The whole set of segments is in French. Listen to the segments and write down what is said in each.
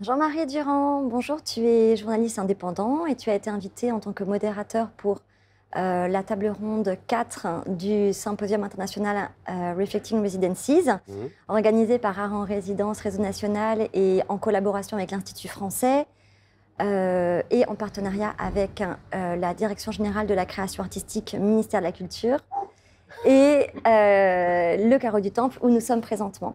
Jean-Marie Durand, bonjour, tu es journaliste indépendant et tu as été invité en tant que modérateur pour euh, la table ronde 4 du Symposium international euh, Reflecting Residences, mmh. organisé par Art en Résidence, Réseau National et en collaboration avec l'Institut français euh, et en partenariat avec la Direction générale de la création artistique, ministère de la Culture et le Carreau du Temple où nous sommes présentement.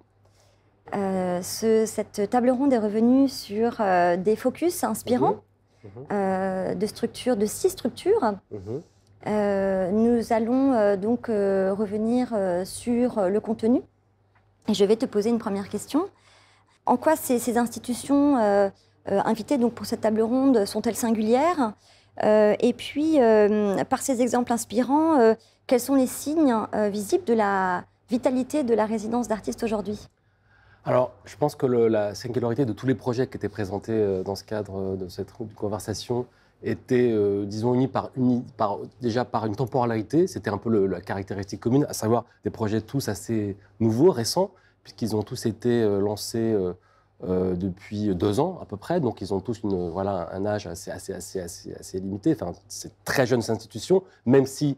Euh, ce, cette table ronde est revenue sur euh, des focus inspirants mhm. Mhm. Euh, de structures, de six structures. Mhm. nous allons donc revenir sur le contenu. Et je vais te poser une première question. En quoi ces, institutions invitées donc pour cette table ronde sont-elles singulières Et puis, par ces exemples inspirants, quels sont les signes visibles de la vitalité de la résidence d'artistes aujourd'hui alors, je pense que la singularité de tous les projets qui étaient présentés euh, dans ce cadre euh, de cette conversation était, euh, disons, unie par, déjà par une temporalité. C'était un peu la caractéristique commune, à savoir des projets tous assez nouveaux, récents, puisqu'ils ont tous été lancés depuis deux ans à peu près. Donc, ils ont tous une, voilà, un âge assez, assez, assez, assez, limité. Enfin, c'est très jeune institutions, institution, même si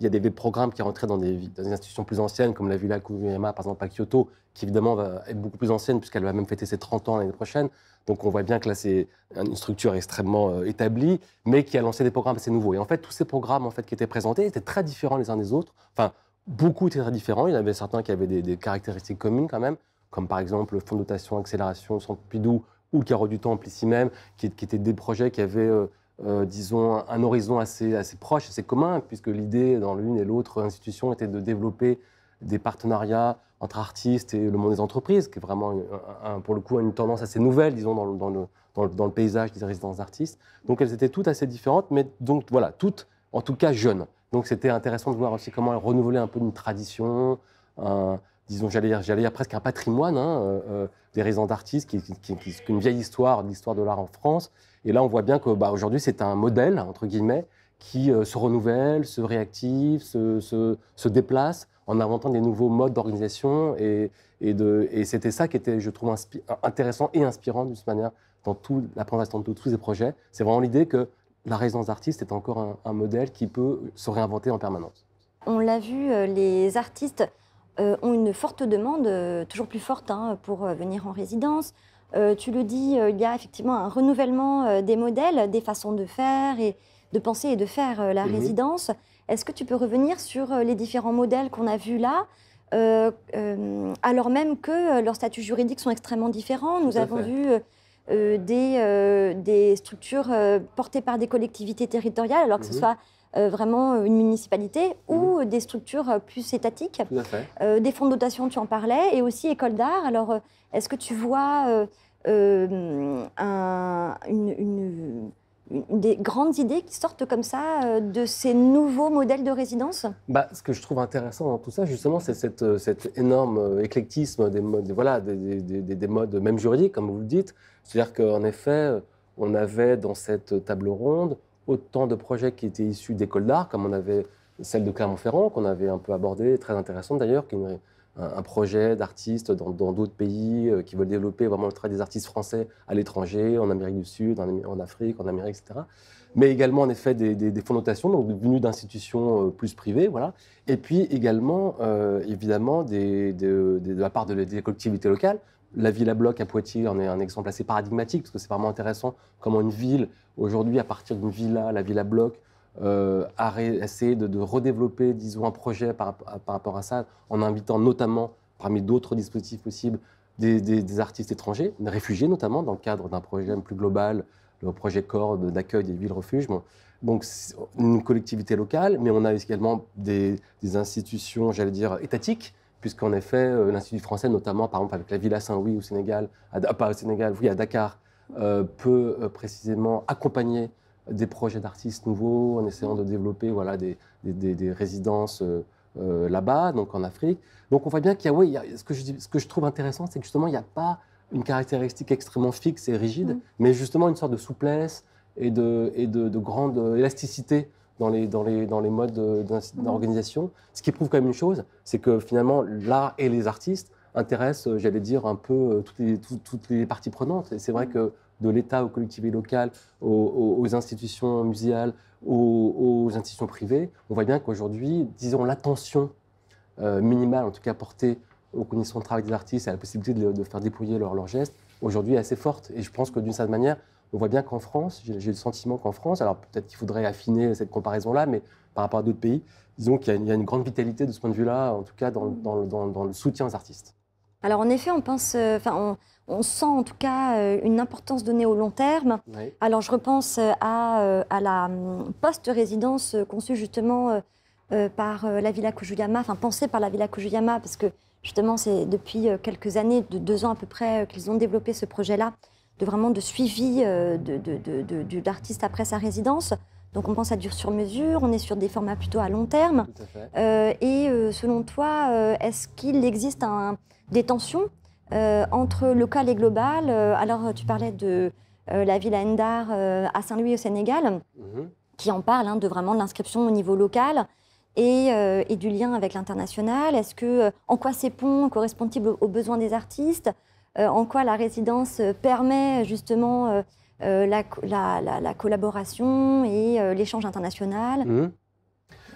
il y a des, programmes qui rentraient dans des, dans des institutions plus anciennes, comme la Villa Kuguyama, par exemple, à Kyoto, qui évidemment va, être beaucoup plus ancienne, puisqu'elle va même fêter ses 30 ans l'année prochaine. Donc on voit bien que là, c'est une structure extrêmement euh, établie, mais qui a lancé des programmes assez nouveaux. Et en fait, tous ces programmes en fait, qui étaient présentés étaient très différents les uns des autres. Enfin, beaucoup étaient très différents. Il y en avait certains qui avaient des, caractéristiques communes quand même, comme par exemple le fonds de dotation, accélération, centre Pidou, ou le carreau du temple ici même, qui, étaient des projets qui avaient... Euh, euh, disons, un horizon assez, assez proche, assez commun, puisque l'idée dans l'une et l'autre institution était de développer des partenariats entre artistes et le monde des entreprises, qui est vraiment, pour le coup, une tendance assez nouvelle, disons, dans le, dans le, dans le, paysage des résidences d'artistes. Donc elles étaient toutes assez différentes, mais donc voilà, toutes, en tout cas, jeunes. Donc c'était intéressant de voir aussi comment elles renouvelaient un peu une tradition, disons, j'allais dire, j'allais presque un patrimoine hein, euh, euh, des raisons d'artistes, qui, qui, une vieille histoire, l'histoire de l'art en France. Et là, on voit bien que bah, aujourd'hui, c'est un modèle, entre guillemets, qui euh, se renouvelle, se réactive, se, déplace en inventant des nouveaux modes d'organisation. Et, et c'était ça qui était, je trouve, intéressant et inspirant d'une manière dans tout, la présentation de tous ces projets. C'est vraiment l'idée que la résidence d'artistes est encore un, un, modèle qui peut se réinventer en permanence. On l'a vu, les artistes euh, ont une forte demande, euh, toujours plus forte, hein, pour euh, venir en résidence. tu le dis, il y a effectivement un renouvellement des modèles, des façons de faire et de penser et de faire la mhm. résidence. Est-ce que tu peux revenir sur les différents modèles qu'on a vus là alors même que leurs statuts juridiques sont extrêmement différents. Nous avons vu euh, des, euh, des, structures euh, portées par des collectivités territoriales, alors que ce mhm. soit vraiment une municipalité ou mhm. des structures plus étatiques, des fonds de dotation, tu en parlais, et aussi école d'art. Alors, est-ce que tu vois une des grandes idées qui sortent comme ça euh, de ces nouveaux modèles de résidence bah, Ce que je trouve intéressant dans tout ça, justement, c'est euh, cet énorme euh, éclectisme des modes, voilà, des, modes, même juridiques, comme vous le dites. C'est-à-dire qu'en effet, on avait dans cette table ronde autant de projets qui étaient issus d'écoles d'art, comme on avait celle de Clermont-Ferrand, qu'on avait un peu abordée, très intéressante d'ailleurs, qui est un projet d'artistes dans d'autres pays euh, qui veulent développer vraiment le travail des artistes français à l'étranger, en Amérique du Sud, en, Afrique, en Amérique, etc. Mais également, en effet, des, fonds de notation, donc venus d'institutions euh, plus privées, voilà. Et puis également, euh, évidemment, de, la part de, des collectivités locales. La Villa Bloc à Poitiers en est un exemple assez paradigmatique, parce que c'est vraiment intéressant comment une ville, aujourd'hui, à partir d'une villa, la Villa Bloc, euh, à essayer de, redévelopper, disons, un projet par, rapport à ça, en invitant notamment, parmi d'autres dispositifs possibles, des, artistes étrangers, des réfugiés notamment, dans le cadre d'un projet plus global, le projet corps d'accueil des villes refuges. Donc, une collectivité locale, mais on a également des, institutions, j'allais dire, étatiques, puisqu'en effet, euh, l'Institut français, notamment, par exemple, avec la Villa Saint-Louis au Sénégal, à, pas au Sénégal, oui, à Dakar, euh, peut précisément accompagner des projets d'artistes nouveaux, en essayant de développer voilà, des, résidences euh, euh, là-bas, donc en Afrique. Donc on voit bien qu'il y a, oui, ce, que je, ce que je trouve intéressant, c'est que justement, il n'y a pas une caractéristique extrêmement fixe et rigide, mm. mais justement une sorte de souplesse et de, et de, grande élasticité dans les, dans les, dans les modes mm. d'organisation. Ce qui prouve quand même une chose, c'est que finalement, l'art et les artistes intéressent, euh, j'allais dire, un peu toutes les, toutes les parties prenantes. Et c'est vrai mm. que de l'État aux collectivités locales, aux, institutions muséales, aux, institutions privées, on voit bien qu'aujourd'hui, disons, l'attention euh, minimale, en tout cas portée aux conditions de travail des artistes et à la possibilité de, faire dépouiller leurs leur gestes, aujourd'hui est assez forte. Et je pense que d'une certaine manière, on voit bien qu'en France, j'ai le sentiment qu'en France, alors peut-être qu'il faudrait affiner cette comparaison-là, mais par rapport à d'autres pays, disons qu'il y, a une grande vitalité de ce point de vue-là, en tout cas dans, le soutien aux artistes. Alors en effet, on pense, euh, enfin, on, on sent en tout cas euh, une importance donnée au long terme. Alors je repense euh, euh, à, la hum, post-résidence conçue justement par la Villa Kujuyama, enfin pensée par la Villa Kujuyama, parce que justement c'est depuis quelques années, de deux ans à peu près, qu'ils ont développé ce projet-là, de vraiment de suivi de, l'artiste après sa résidence. Donc on pense à dur sur-mesure, on est sur des formats plutôt à long terme. et selon toi, est-ce qu'il existe des tensions euh, entre local et global, euh, alors tu parlais de euh, la ville à Endar à Saint-Louis au Sénégal, mhm. qui en parle hein, de vraiment de l'inscription au niveau local. Et, du lien avec l'international Est-ce que en quoi ces ponts correspondent-ils aux besoins des artistes En quoi la résidence permet justement la, collaboration et l'échange international mhm.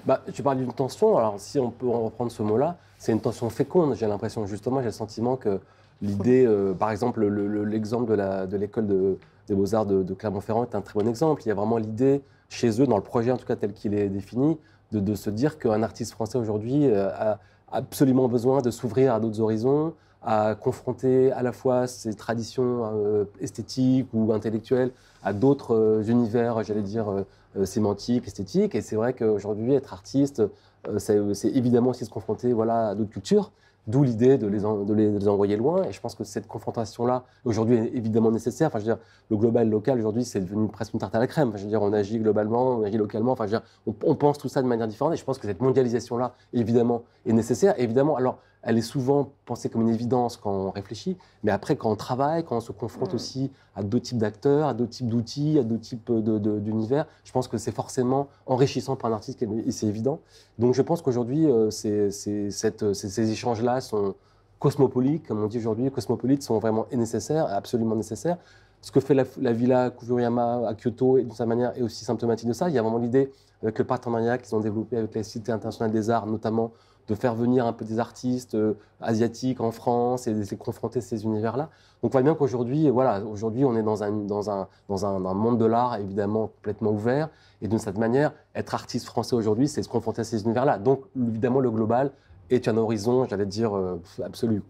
Bah, tu parles d'une tension, alors si on peut en reprendre ce mot-là, c'est une tension féconde, j'ai l'impression. Justement, j'ai le sentiment que l'idée, euh, par exemple, l'exemple de l'école des beaux-arts de, Clermont-Ferrand est un très bon exemple. Il y a vraiment l'idée, chez eux, dans le projet en tout cas tel qu'il est défini, de se dire qu'un artiste français aujourd'hui euh, a absolument besoin de s'ouvrir à d'autres horizons, à confronter à la fois ses traditions euh, esthétiques ou intellectuelles à d'autres euh, univers, j'allais dire, euh, sémantiques, esthétiques. Et c'est vrai qu'aujourd'hui, être artiste, c'est évidemment aussi se confronter voilà, à d'autres cultures. D'où l'idée de, de, les envoyer loin. Et je pense que cette confrontation-là, aujourd'hui, est évidemment nécessaire. Enfin, je veux dire, le global local, aujourd'hui, c'est devenu presque une tarte à la crème. Enfin, je veux dire, on agit globalement, on agit localement. Enfin, je veux dire, on, pense tout ça de manière différente. Et je pense que cette mondialisation-là, évidemment, est nécessaire. évidemment, alors, elle est souvent pensée comme une évidence quand on réfléchit, mais après, quand on travaille, quand on se confronte mm. aussi à deux types d'acteurs, à deux types d'outils, à deux types d'univers, je pense que c'est forcément enrichissant pour un artiste, et c'est évident. Donc je pense qu'aujourd'hui, euh, ces échanges-là sont cosmopolites, comme on dit aujourd'hui, cosmopolites, sont vraiment nécessaires, absolument nécessaires. Ce que fait la, villa Kuvuriyama à Kyoto, de sa manière, est aussi symptomatique de ça. Il y a vraiment l'idée, que le partenariat qu'ils ont développé avec la Cité internationale des arts, notamment de faire venir un peu des artistes euh, asiatiques en France et de se confronter à ces univers-là. Donc on voit bien qu'aujourd'hui, voilà, aujourd'hui on est dans un, dans un, dans un, monde de l'art évidemment complètement ouvert. Et de cette manière, être artiste français aujourd'hui, c'est se confronter à ces univers-là. Donc évidemment, le global est un horizon, j'allais dire, euh, absolu.